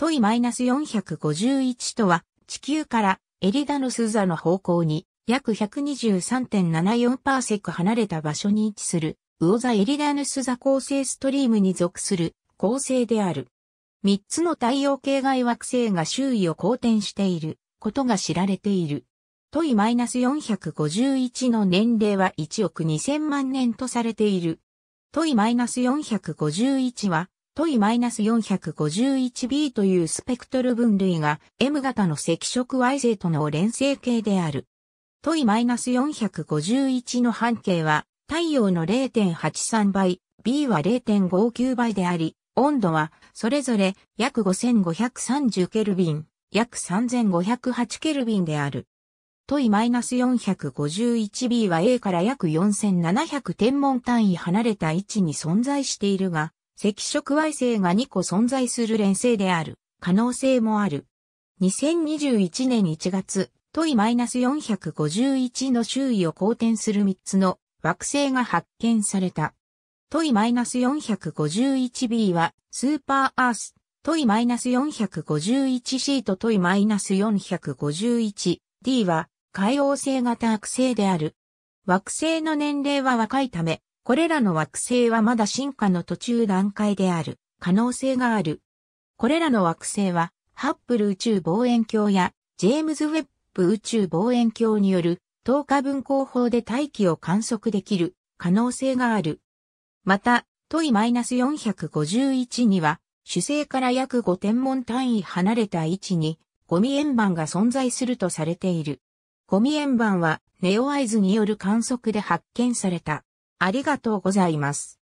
トイ -451 とは、地球からエリダヌス座の方向に約123.74パーセク離れた場所に位置する、魚座エリダヌス座構成ストリームに属する構成である。3つの太陽系外惑星が周囲を公転していることが知られている。トイ -451 の年齢は1億2000万年とされている。トイ -451 はトイ -451b というスペクトル分類が M 型の赤色 Y z との連成形である。トイ -451 の半径は太陽の0.83倍、B は0.59倍であり、温度はそれぞれ約5530ケルビン、約3508ケルビンである。トイ -451b は A から約4700天文単位離れた位置に存在しているが、赤色矮星が2個存在する連星である可能性もある。2021年1月、トイ -451 の周囲を公転する3つの惑星が発見された。トイ -451b はスーパーアース、トイ -451c とトイ -451d は海王星型惑星である。惑星の年齢は若いため、これらの惑星はまだ進化の途中段階である可能性がある。これらの惑星は、ハッブル宇宙望遠鏡やジェームズ・ウェッブ宇宙望遠鏡による10日分光法で大気を観測できる可能性がある。また、トイ -451 には、主星から約5天文単位離れた位置に、ゴミ円盤が存在するとされている。ゴミ円盤は、ネオアイズによる観測で発見された。ありがとうございます。